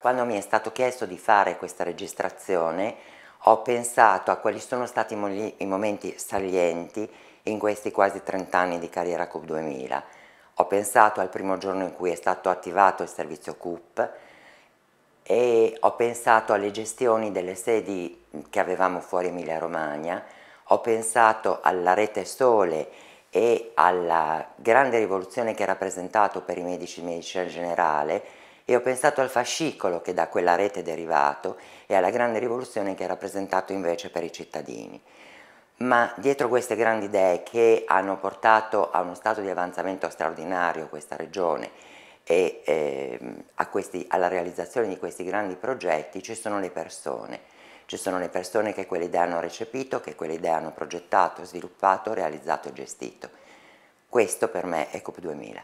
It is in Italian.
Quando mi è stato chiesto di fare questa registrazione ho pensato a quali sono stati i momenti salienti in questi quasi 30 anni di carriera CUP 2000. Ho pensato al primo giorno in cui è stato attivato il servizio CUP e ho pensato alle gestioni delle sedi che avevamo fuori Emilia Romagna, ho pensato alla rete sole e alla grande rivoluzione che ha rappresentato per i medici di medicina generale e ho pensato al fascicolo che da quella rete è derivato e alla grande rivoluzione che ha rappresentato invece per i cittadini. Ma dietro queste grandi idee che hanno portato a uno stato di avanzamento straordinario questa regione e eh, questi, alla realizzazione di questi grandi progetti ci sono le persone. Ci sono le persone che quelle idee hanno recepito, che quelle idee hanno progettato, sviluppato, realizzato e gestito. Questo per me è COP2000.